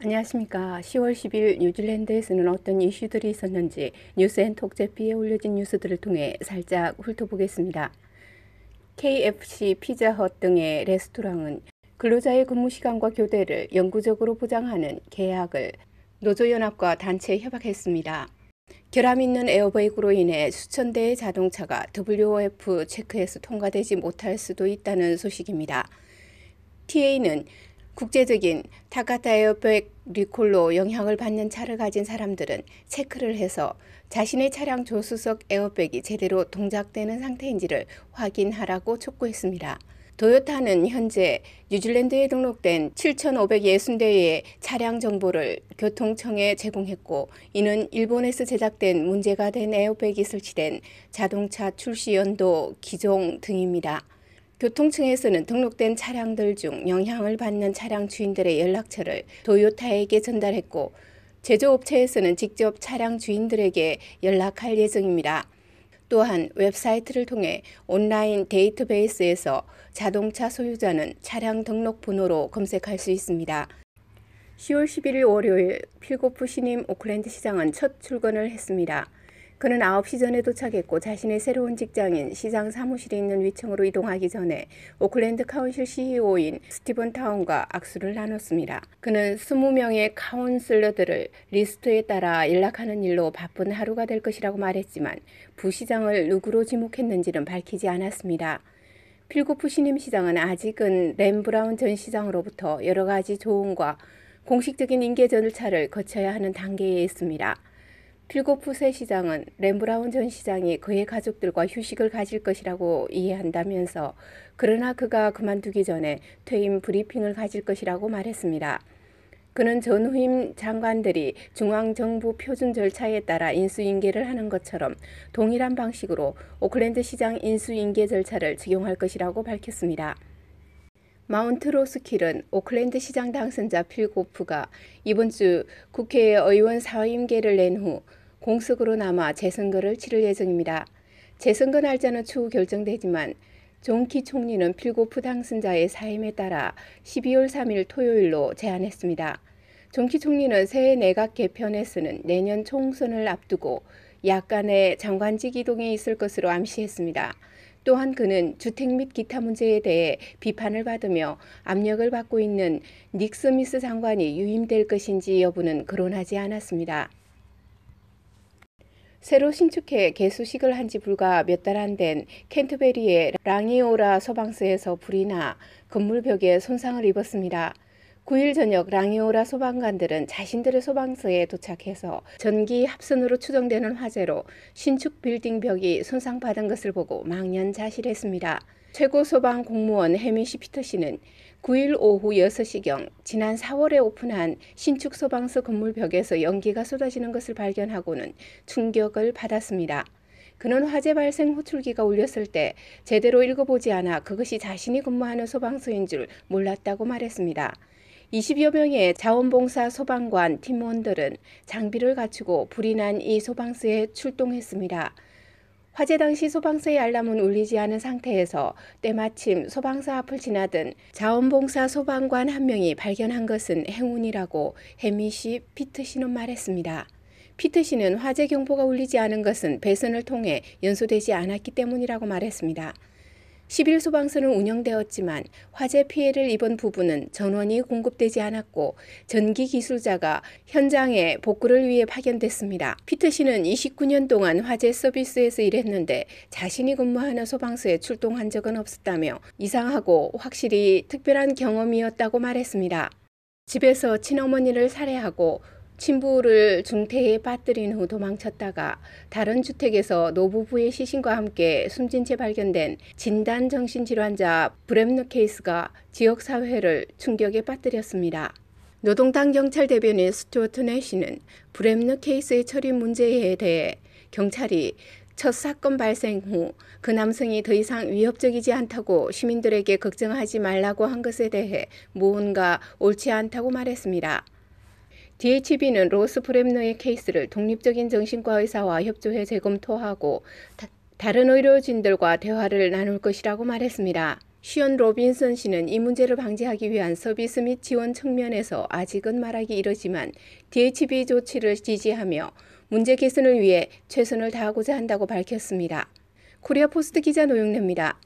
안녕하십니까. 10월 10일 뉴질랜드에서는 어떤 이슈들이 있었는지 뉴스앤톡제피에 올려진 뉴스들을 통해 살짝 훑어보겠습니다. KFC, 피자헛 등의 레스토랑은 근로자의 근무 시간과 교대를 영구적으로 보장하는 계약을 노조연합과 단체 에 협약했습니다. 결함 있는 에어베이크로 인해 수천 대의 자동차가 WOF 체크에서 통과되지 못할 수도 있다는 소식입니다. TA는 국제적인 타카타에어백 리콜로 영향을 받는 차를 가진 사람들은 체크를 해서 자신의 차량 조수석 에어백이 제대로 동작되는 상태인지를 확인하라고 촉구했습니다. 도요타는 현재 뉴질랜드에 등록된 7,560대의 차량 정보를 교통청에 제공했고 이는 일본에서 제작된 문제가 된 에어백이 설치된 자동차 출시 연도 기종 등입니다. 교통청에서는 등록된 차량들 중 영향을 받는 차량 주인들의 연락처를 도요타에게 전달했고 제조업체에서는 직접 차량 주인들에게 연락할 예정입니다. 또한 웹사이트를 통해 온라인 데이터베이스에서 자동차 소유자는 차량 등록 번호로 검색할 수 있습니다. 10월 11일 월요일 필고프 신임 오클랜드 시장은 첫 출근을 했습니다. 그는 9시 전에 도착했고 자신의 새로운 직장인 시장 사무실에 있는 위층으로 이동하기 전에 오클랜드 카운실 CEO인 스티븐 타운과 악수를 나눴습니다. 그는 20명의 카운슬러들을 리스트에 따라 일락하는 일로 바쁜 하루가 될 것이라고 말했지만 부시장을 누구로 지목했는지는 밝히지 않았습니다. 필고프 신임 시장은 아직은 램 브라운 전 시장으로부터 여러 가지 조언과 공식적인 인계 절차를 거쳐야 하는 단계에 있습니다. 필고프 새 시장은 렘브라운 전 시장이 그의 가족들과 휴식을 가질 것이라고 이해한다면서 그러나 그가 그만두기 전에 퇴임 브리핑을 가질 것이라고 말했습니다. 그는 전후임 장관들이 중앙정부 표준 절차에 따라 인수인계를 하는 것처럼 동일한 방식으로 오클랜드 시장 인수인계 절차를 적용할 것이라고 밝혔습니다. 마운트 로스킬은 오클랜드 시장 당선자 필고프가 이번 주국회의 의원 사임계를 낸후 공석으로 남아 재선거를 치를 예정입니다. 재선거 날짜는 추후 결정되지만 존키 총리는 필고프 당선자의 사임에 따라 12월 3일 토요일로 제안했습니다. 존키 총리는 새해 내각 개편에 서는 내년 총선을 앞두고 약간의 장관직 이동이 있을 것으로 암시했습니다. 또한 그는 주택 및 기타 문제에 대해 비판을 받으며 압력을 받고 있는 닉스미스 장관이 유임될 것인지 여부는 거론하지 않았습니다. 새로 신축해 개수식을 한 지 불과 몇 달 안 된 켄트베리의 랑이오라 소방서에서 불이 나 건물벽에 손상을 입었습니다. 9일 저녁 랑이오라 소방관들은 자신들의 소방서에 도착해서 전기 합선으로 추정되는 화재로 신축 빌딩 벽이 손상받은 것을 보고 망연자실했습니다. 최고 소방 공무원 해미 시 피터 씨는 9일 오후 6시경 지난 4월에 오픈한 신축 소방서 건물 벽에서 연기가 쏟아지는 것을 발견하고는 충격을 받았습니다. 그는 화재 발생 호출기가 울렸을 때 제대로 읽어보지 않아 그것이 자신이 근무하는 소방서인 줄 몰랐다고 말했습니다. 20여 명의 자원봉사 소방관 팀원들은 장비를 갖추고 불이 난 이 소방서에 출동했습니다. 화재 당시 소방서의 알람은 울리지 않은 상태에서 때마침 소방서 앞을 지나던 자원봉사 소방관 한 명이 발견한 것은 행운이라고 해미 시 피트 씨는 말했습니다. 피트 씨는 화재 경보가 울리지 않은 것은 배선을 통해 연소되지 않았기 때문이라고 말했습니다. 11 소방서는 운영되었지만 화재 피해를 입은 부부는 전원이 공급되지 않았고 전기 기술자가 현장에 복구를 위해 파견됐습니다. 피트 씨는 29년 동안 화재 서비스에서 일했는데 자신이 근무하는 소방서에 출동한 적은 없었다며 이상하고 확실히 특별한 경험이었다고 말했습니다. 집에서 친어머니를 살해하고 친부를 중태에 빠뜨린 후 도망쳤다가 다른 주택에서 노부부의 시신과 함께 숨진 채 발견된 진단 정신질환자 브렘너 케이스가 지역사회를 충격에 빠뜨렸습니다. 노동당 경찰 대변인 스튜어트 내시는 브렘너 케이스의 처리 문제에 대해 경찰이 첫 사건 발생 후 그 남성이 더 이상 위협적이지 않다고 시민들에게 걱정하지 말라고 한 것에 대해 무언가 옳지 않다고 말했습니다. DHB는 로스프렘너의 케이스를 독립적인 정신과 의사와 협조해 재검토하고 다, 른 의료진들과 대화를 나눌 것이라고 말했습니다. 시언 로빈슨 씨는 이 문제를 방지하기 위한 서비스 및 지원 측면에서 아직은 말하기 이르지만 DHB 조치를 지지하며 문제 개선을 위해 최선을 다하고자 한다고 밝혔습니다. 코리아 포스트 기자 노영래입니다.